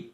it